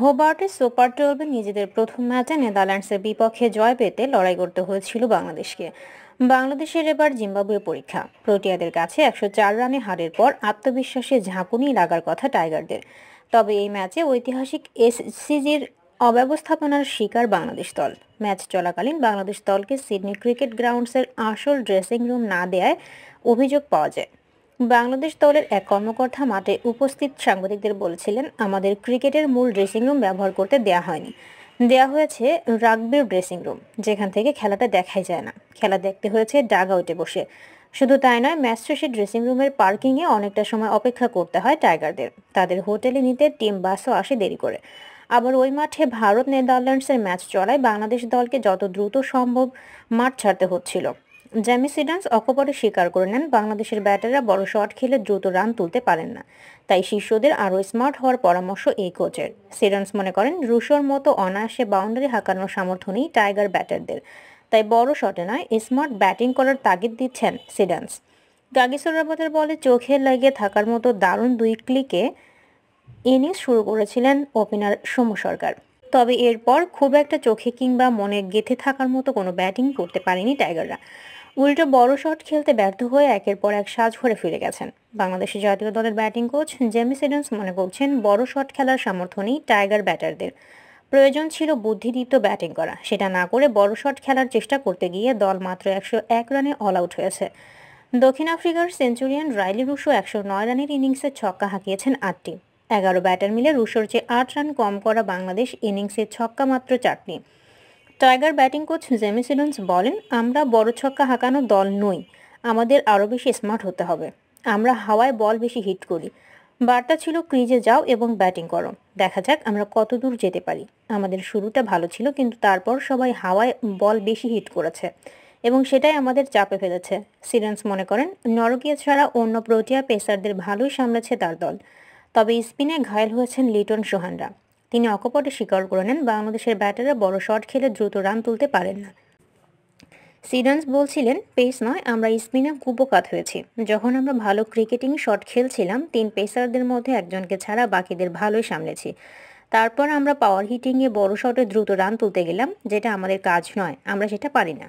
হোবার্টে super টুয়েলভে নিজেদের প্রথম ম্যাচে নেদারল্যান্ডসের বিপক্ষে জয় পেতে লড়াই করতে হয়েছিল বাংলাদেশকে বাংলাদেশের এবার জিম্বাবুয়ে পরীক্ষা প্রোটিয়াদের কাছে একশো চার রানে হারের পর আত্মবিশ্বাসে ঝাঁকুনি লাগার কথা টাইগারদের তবে এই ম্যাচে ঐতিহাসিক এসসিজির অব্যবস্থাপনার শিকার বাংলাদেশ দল ম্যাচ চলাকালীন বাংলাদেশ দলকে সিডনি ক্রিকেট গ্রাউন্ডসের আসল ড্রেসিং রুম না দেয়ায় অভিযোগ পাওয়া যায় বাংলাদেশ দলের এক কর্মকর্তা মাঠে উপস্থিত সাংবাদিকদের বলেছিলেন আমাদের ক্রিকেটের মূল ড্রেসিং রুম ব্যবহার করতে দেয়া হয়নি দেয়া হয়েছে রাগবির ড্রেসিং রুম যেখান থেকে খেলাটা দেখাই যায় না খেলা দেখতে হয়েছে ডাগ আউটে বসে শুধু তাই নয় ম্যাচ শেষে ড্রেসিং রুমের পার্কিংয়ে অনেকটা সময় অপেক্ষা করতে হয় টাইগারদের তাদের হোটেলে নিতে টিম বাসও আসে দেরি করে আবার ওই মাঠে ভারত নেদারল্যান্ডসের ম্যাচ চলায় বাংলাদেশ দলকে যত দ্রুত সম্ভব মাঠ ছাড়তে হচ্ছিল জ্যামি সিডান্স অকপরে স্বীকার করে নেন বাংলাদেশের ব্যাটাররা বড় শট খেলে দ্রুত রান তুলতে পারেন না তাই শিষ্যদের আরও স্মার্ট হওয়ার পরামর্শ এই কোচের সিডান্স মনে করেন রুশোর মতো অনায়াসে বাউন্ডারি হাঁকানোর সামর্থ্য নেই টাইগার ব্যাটারদের তাই বড় শটে নয় স্মার্ট ব্যাটিং করার তাগিদ দিচ্ছেন সিডান্স গাগিসুর রহমতের বলে চোখে লাগে থাকার মতো দারুণ দুই ক্লিকে ইনিংস শুরু করেছিলেন ওপেনার সোমু সরকার তবে এরপর খুব একটা চোখে কিংবা মনে গেঁথে থাকার মতো কোনো ব্যাটিং করতে পারেনি টাইগাররা উল্টো বড় শট খেলতে ব্যর্থ হয়ে একের পর এক সাজ ভরে ফিরে গেছেন বাংলাদেশের জাতীয় দলের ব্যাটিং কোচ জেমি সিডেন্স মনে করছেন বড় শট খেলার সামর্থ্য নেই টাইগার ব্যাটারদের প্রয়োজন ছিল বুদ্ধিদীপ্ত ব্যাটিং করা সেটা না করে বড় শট খেলার চেষ্টা করতে গিয়ে দল মাত্র একশো এক রানে অল আউট হয়েছে দক্ষিণ আফ্রিকার সেঞ্চুরিয়ান রাইলি রুশো একশো নয় রানের ইনিংসে ছক্কা হাঁকিয়েছেন আটটি এগারো ব্যাটার মিলে রুশোর চেয়ে আট রান কম করা বাংলাদেশ ইনিংসে ছক্কা মাত্র চারটি tiger batting coach Jamie Siddons বলেন আমরা বড় ছক্কা হাঁকানো দল নই আমাদের আরও বেশি স্মার্ট হতে হবে আমরা হাওয়ায় বল বেশি হিট করি বার্তা ছিল ক্রিজে যাও এবং ব্যাটিং করো দেখা যাক আমরা কত দূর যেতে পারি আমাদের শুরুটা ভালো ছিল কিন্তু তারপর সবাই হাওয়ায় বল বেশি হিট করেছে এবং সেটাই আমাদের চাপে ফেলেছে সিরেন্স মনে করেন নরকিয়া ছাড়া অন্য প্রোটিয়া পেসারদের ভালোই সামলেছে তার দল তবে স্পিনে ঘায়েল হয়েছেন লিটন সোহানরা তিনি অকপটে স্বীকার করে নেন বাংলাদেশের ব্যাটাররা বড় শট খেলে দ্রুত রান তুলতে পারেন না সিডান্স বলছিলেন পেস নয় আমরা স্পিনে কুপকাত হয়েছি যখন আমরা ভালো ক্রিকেটিং শট খেলছিলাম তিন পেসারদের মধ্যে একজনকে ছাড়া বাকিদের ভালোই সামলেছি তারপর আমরা পাওয়ার হিটিংয়ে বড় শটে দ্রুত রান তুলতে গেলাম যেটা আমাদের কাজ নয় আমরা সেটা পারি না